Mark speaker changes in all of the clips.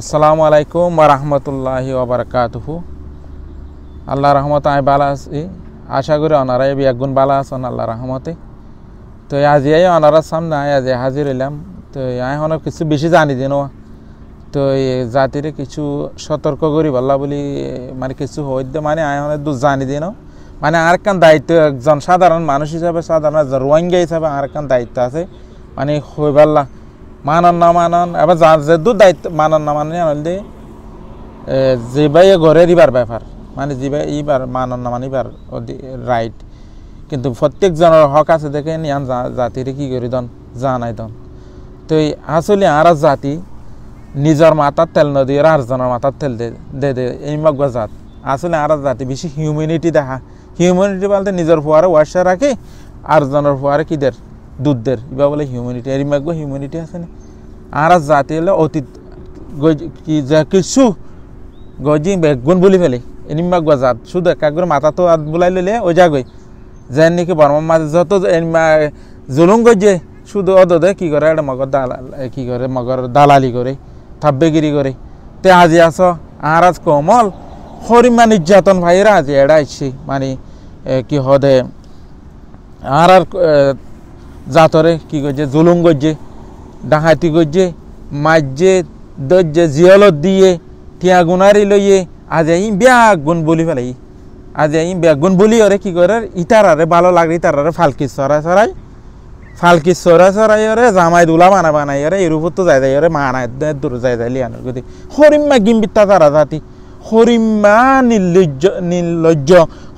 Speaker 1: আসসালামু আলাইকুম রহমতুল্লাহি ওবরকাতহু আল্লাহ রহমত আমি বালা আছি আশা করি অনারা এবি একগুণ বালা আছেন আল্লাহ রহমতে তো আজি এই অনারার সামনে আয় আজি হাজির হইলাম তো আয় অনেক কিছু বেশি জানি দিন তো জাতিরে কিছু সতর্ক করি বললা বলি মানে কিছু হইতে মানে আয় হনে দু জানি দিন মানে আর কান দায়িত্ব একজন সাধারণ মানুষ হিসাবে সাধারণ একজন রোহিঙ্গা হিসাবে আর কান দায়িত্ব আছে মানে হইবাল্লা মানান না মানান এবার যে দু দায়িত্ব মানান না মানি দি যে ভাই ঘরে দিবার ব্যাপার মানে যে ভাই ইবার মানান না মানিবার রাইট কিন্তু প্রত্যেকজনের হক আছে দেখে নিয়ান জাতিরে কি করে দন নাই দন তো এই আসলে আর জাতি নিজের মাথার তেল নদী আর আরজনের মাথার তেল দে দে এই মগ জাত আসলে আর জাতি বেশি হিউম্যানিটি দেখা হিউম্যানিটি বলতে নিজের ফুয়ারে ওয়াশা রাখে আরজনের ফুয়ারে কিদের দুধদের ইবা বলে হিউম্যানিটি এর মাগো হিউম্যানিটি আছে না আর জাতি হলে অতীত কি যা কিছু গজি বেগুন বলি ফেলে এনিমা গুয়া জাত শুধু একাগ্র মাথা তো আত বুলাই লইলে ওই জাগই যেন নাকি বর্মা মাছ যত এনিমা জুলুম গজে শুধু দে কি করে একটা মগর দালাল কি করে মগর দালালি করে থাব্বেগিরি করে তে আজি আস আর আজ কমল হরিমা নির্যাতন ভাইরা আজি এড়াইছি মানে কি হদে আর আর জাতরে কি করছে জুলুম করছে ডাকাতি করছে মারছে দরজে জিয়লত দিয়ে টিয়া গুণারি লইয়ে আজ এই ব্যাগ গুণ বলি ফেলাই আজ এই ব্যাগ গুণ বলি ওরে কি করে ইতারারে ভালো লাগে ইতারারে ফালকি চড়াই চড়াই ফালকি চড়াই চড়াই ওরে জামাই দুলা বানা বানাই ওরে এর তো যাই যাই ওরে মানা দূর যাই যাই লিয়ানোর গতি হরিম্মা গিম্বিতা তারা জাতি হরিম্মা নির্লজ্জ নির্লজ্জ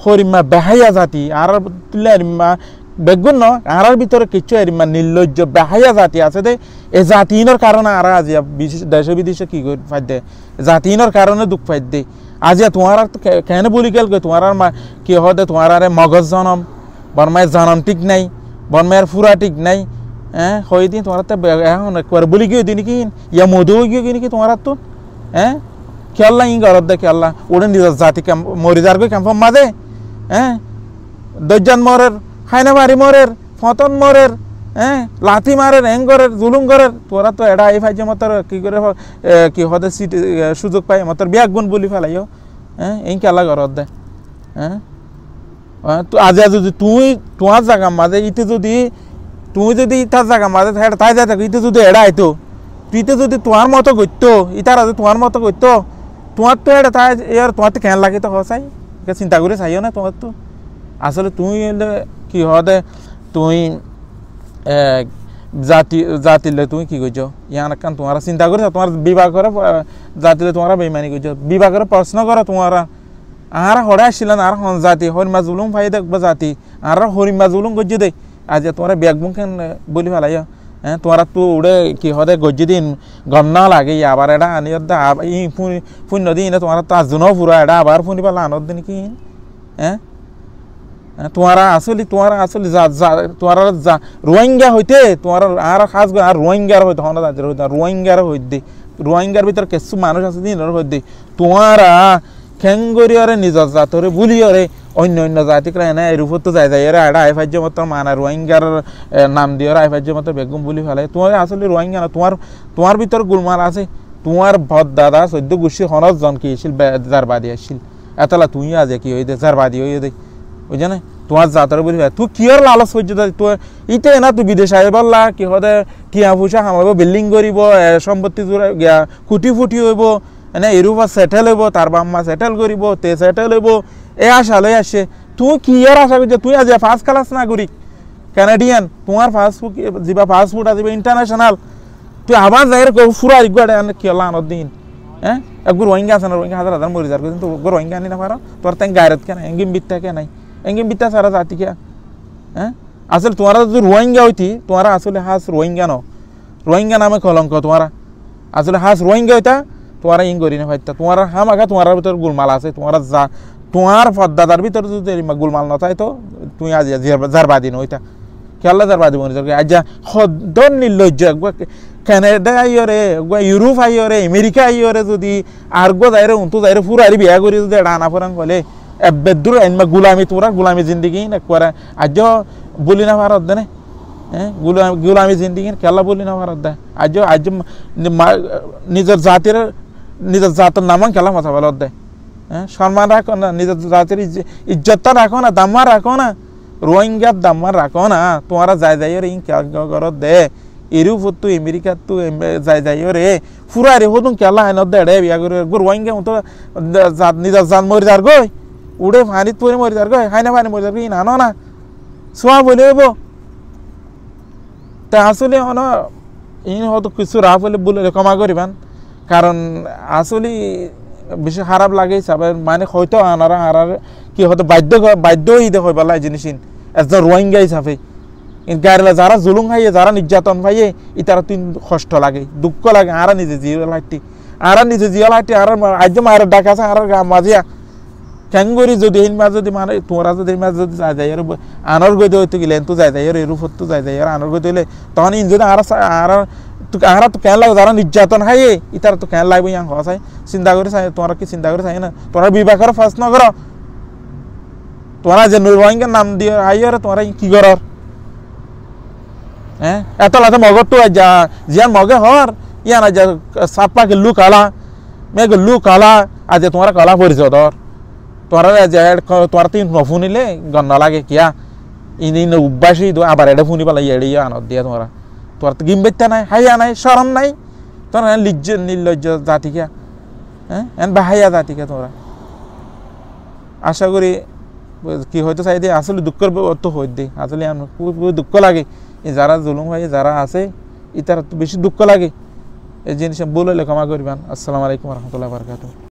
Speaker 1: হরিম্মা বেহাইয়া জাতি আর তুলারিম্মা বেগুন আরার ভিতরে কিছু এরিমান নির্লজ্জ বেহাইয়া জাতি আছে দে এ জাতিহীনের কারণে আর আজ দেশ বিদেশে কি করে ফাইদ দে জাতিহীনের কারণে দুঃখ ফাইদ দে আজ তোমার কেন বলি গেল তোমার কি হয় দে তোমার আরে মগজ জনম বনমায়ের জনম ঠিক নাই বর্মায়ের ফুরা ঠিক নাই হ্যাঁ হয়ে দিন তোমার তো এখন একবার বলি গিয়ে দিন কি ইয়া মধু গিয়ে কি নাকি তোমার তো হ্যাঁ খেয়াল্লা ইং গরব দে খেয়াল্লা ওটা নিজের জাতি মরিদার গিয়ে কেমন মাঝে হ্যাঁ দজ্জান মরের হাইনামারি মরের ফতন মরের হ্যাঁ লাথি মারের এং করের জুলুম করের তোরা তো এডা এই ফাইজে মতর কি করে কি হদে সিট সুযোগ পাই মতর বিয়াক গুণ বলি ফেলাই হ্যাঁ এই কেলা ঘর দে হ্যাঁ তো আজ যদি তুই তোমার জায়গা মাঝে ইতে যদি তুই যদি ইটার জায়গা মাঝে তাই যাই থাকো ইতে যদি এড়া আইতো তুই তো যদি তোমার মতো করতো ইতার আজ তোমার মতো করতো তোমার তো এটা তাই এর তোমার তো কেন লাগে তো হসাই চিন্তা করে চাইও না তোমার তো আসলে তুই কি হদে তুই জাতি জাতিলে তুমি কি কইছ ইয়ান কান তোমারা চিন্তা করছ তোমার বিবাহ করে জাতিলে তোমারা বেইমানি কইছ বিবাহ করে প্রশ্ন করো তোমারা আহারা হরে আসছিল আর হন জাতি হরিমা জুলুম ভাই দেখবা জাতি আর মাছ জুলুম গজ্জি দেই আজ তোমার ব্যাগবুং কেন বলি ফেলাই হ্যাঁ তোমারা তো উড়ে কি হদে গজ্জি দিন গম না লাগে আবার এটা আনি ই পুণ্য দিন তোমারা তাজুনও পুরা এটা আবার পালা লানত দিন কি হ্যাঁ মানে তোমারা আসলি তোমারা আসলি তোমারা যা রোহিঙ্গা হইতে তোমার আর খাস আর রোহিঙ্গার হইতে হন হইতে রোহিঙ্গার হইতে রোহিঙ্গার ভিতরে কিছু মানুষ আছে দিন হইতে তোমারা খেঙ্গরিয়রে নিজের জাতরে বুলিয়রে অন্য অন্য জাতিকরা এনে এরূপত যায় যায় এরা এটা আইফার্য মতো মানা রোহিঙ্গার নাম দিয়ে আইফার্য মতো বেগম বুলি ফেলে তোমার আসলে রোহিঙ্গা না তোমার তোমার ভিতর গুলমাল আছে তোমার ভদ দাদা সদ্য গুছি হনজন কি আসিল জারবাদি আসিল এতলা তুই আজ কি হইতে জারবাদি হয়ে দেয় বুঝে না তোমার জাতর বুঝবে তুই কিয়র লালচ হইছে তোর ইতে না তুই বিদেশ আইবার লা কি হতে কিয়া ফুসা হামাইব বিল্ডিং করিব সম্পত্তি গিয়া কুটি ফুটি হইব এনে এরূপা সেটেল হইব তার বাম্মা সেটেল করিব তে সেটেল হইব এ আশা লই আসে তুই কিয়র আশা করছে তুই আজ ফার্স্ট ক্লাস নাগরিক কানাডিয়ান তোমার ফাস্টফুড যা ফাস্টফুড আসবে ইন্টারন্যাশনাল তুই আবার যাই ফুরা ইগুয়াডে কি হল আনত দিন হ্যাঁ একগুর রোহিঙ্গা আছে না রোহিঙ্গা হাজার হাজার মরিজার কিন্তু রোহিঙ্গা আনি না পারো তোর তাই গায়রত কেন এঙ্গিম বিত্তা কে নাই एंगे বিতা सारा जाती क्या हैं असल तुम्हारा जो रोहिंग्या होती तुम्हारा असले हास रोहिंग्या नो रोहिंग्या नामे कलंक तुम्हारा আসলে হাস রোহিঙ্গা হইতা তোমারা ইং করি না ভাইতা তোমার হাম আগা তোমার ভিতর গুলমাল আছে তোমার যা তোমার ফদ্দাদার ভিতর যদি গুলমাল না থাকে তো তুমি আজ জারবা দিন হইতা খেলা জারবা দিব আজা সদন নির্লজ্জ কানাডা আইয় রে ইউরোপ আইয় রে আমেরিকা আইয় রে যদি আর্গ যাইরে উন্তু যাইরে ফুরারি বিয়া করি যদি এটা আনা ফুরান কলে এবেদুর আইনমা গুলামি তোমরা গুলামি জিন্দিগি না কোয়ারা আজ বলি না ভারত দেনে হ্যাঁ গুলাম গুলামি জিন্দিগি খেলা বলি না ভারত দে আজ আজ নিজের জাতির নিজের জাতের নামান খেলা মাথা ভালো দে হ্যাঁ সম্মান রাখো না নিজের জাতির ইজ্জতটা রাখো না দাম্মা রাখো না রোহিঙ্গার দাম্মা রাখো না তোমারা যাই যাই রে ঘর দে এরুফত তো আমেরিকা তো যাই যাই রে ফুরা রে হতুন কেলা আইনত দেড়ে বিয়া করে রোহিঙ্গা মতো নিজের জান মরি যার গই उडे फानीत पोरी मरी सारको खायना फानी मरी सारको न्हानो ना सुवा बोले बो তা আসলে হন ইন হয়তো কিছু রাফ হলে বলে ক্ষমা করিবেন কারণ আসলে বেশি খারাপ লাগে হিসাবে মানে হয়তো আনারা আনার কি হয়তো বাধ্য বাধ্য হইতে হয় বলা জিনিস এজ আ রোহিঙ্গা হিসাবে গাড়িলা যারা জুলুম খাইয়ে যারা নির্যাতন পাইয়ে ইতারা তিন কষ্ট লাগে দুঃখ লাগে আরা নিজে জিও লাইটি আরা নিজে জিও লাইটি আর আজ মায়ের ডাক আছে আর মাঝিয়া ঠ্যাঙ্গুরি যদি হিনমা যদি মানে তোমরা যদি হিনমা যদি যাই যায় আর আনর গৈ দই গেলে তো যাই যায় আর রুফত তো যাই যায় আর আনর গৈ দইলে তখন ইন যদি আর আর তোকে আহারা তো কেন লাগবে যারা নির্যাতন খাই ইতার তো কেন লাগবে ইয়াং হওয়া চাই চিন্তা করে চাই তোমরা কি চিন্তা করে চাই না তোমরা বিবাহ করো ফার্স্ট নগর তোমরা যে রোহিঙ্গার নাম দিয়ে আই আর তোমরা কি করর হ্যাঁ এত লাগে মগর তো যা জিয়ান মগে হর ইয়ান যা সাপ্পাকে লুক আলা মেঘ লুক আলা আজ তোমরা কলা পরিচয় ধর তোরা তোরা নফুনিলে গন্ধ লাগে কিয়া ইনি উব্বাসী আবার এটা ফুনি পেলাই আনত দিয়া তোমরা তোর গিম্বেত্যা নাই হাইয়া নাই সরম নাই তোরা লিজ্জ নির্লজ্জ জাতিকা হ্যাঁ এন হাইয়া জাতিকা তোমরা আশা করি কি হয়তো চাই দিয়ে আসলে দুঃখের অর্থ হয়ে দিই আসলে আমার দুঃখ লাগে এই যারা জুলুম হয় যারা আছে ইতার বেশি দুঃখ লাগে এই জিনিস বলে ক্ষমা করবেন আসসালামু আলাইকুম রহমতুল্লাহ বারকাত